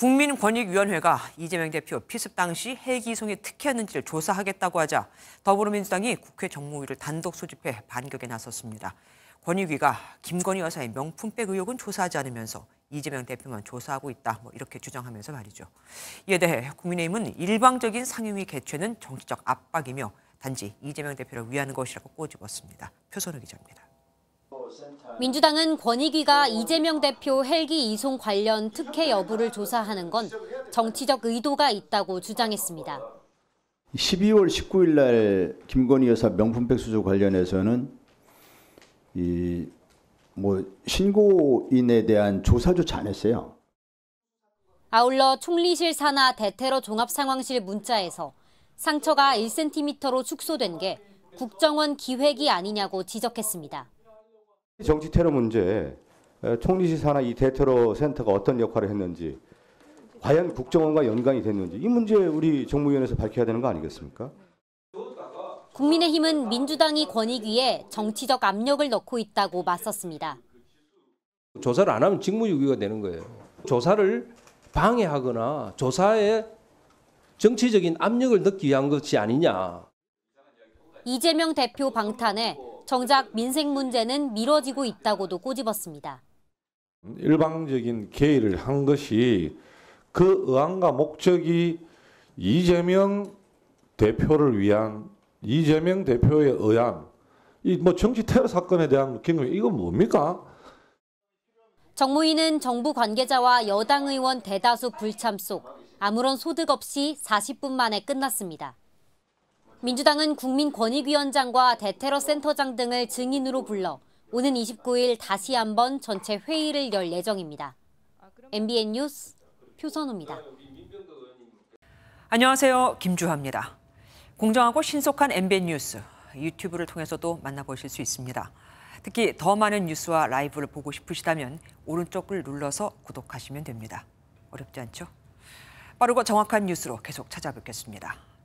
국민권익위원회가 이재명 대표 피습 당시 해기송에 특혜였는지를 조사하겠다고 하자 더불어민주당이 국회 정무위를 단독 소집해 반격에 나섰습니다. 권익위가 김건희 여사의 명품백 의혹은 조사하지 않으면서 이재명 대표만 조사하고 있다 뭐 이렇게 주장하면서 말이죠. 이에 대해 국민의힘은 일방적인 상임위 개최는 정치적 압박이며 단지 이재명 대표를 위하는 것이라고 꼬집었습니다. 표선우 기자입니다. 민주당은 권익위가 이재명 대표 헬기 이송 관련 특혜 여부를 조사하는 건 정치적 의도가 있다고 주장했습니다. 12월 19일 날 김건희 여사 명품백 수조 관련해서는 이 뭐 신고인에 대한 조사조차 안 했어요. 아울러 총리실 산하 대테러 종합상황실 문자에서 상처가 1cm로 축소된 게 국정원 기획이 아니냐고 지적했습니다. 정치 테러 문제, 총리실 산나이 대테러 센터가 어떤 역할을 했는지, 과연 국정원과 연관이 됐는지 이 문제 우리 정무위원회에서 밝혀야 되는 거 아니겠습니까? 국민의힘은 민주당이 권익위에 정치적 압력을 넣고 있다고 맞섰습니다. 조사를 안 하면 직무유기가 되는 거예요. 조사를 방해하거나 조사에 정치적인 압력을 넣기 위한 것이 아니냐. 이재명 대표 방탄에 정작 민생 문제는 미뤄지고 있다고도 꼬집었습니다. 일방적인 개의를 한 것이 그 의안과 목적이 이재명 대표를 위한 이재명 대표의 의안 이뭐 정치 테러 사건에 대한 기능 이건 뭡니까? 정무위는 정부 관계자와 여당 의원 대다수 불참 속 아무런 소득 없이 40분 만에 끝났습니다. 민주당은 국민권익위원장과 대테러 센터장 등을 증인으로 불러 오는 29일 다시 한번 전체 회의를 열 예정입니다. MBN 뉴스 표선우입니다. 안녕하세요. 김주하입니다. 공정하고 신속한 MBN 뉴스 유튜브를 통해서도 만나보실 수 있습니다. 특히 더 많은 뉴스와 라이브를 보고 싶으시다면 오른쪽을 눌러서 구독하시면 됩니다. 어렵지 않죠? 빠르고 정확한 뉴스로 계속 찾아뵙겠습니다.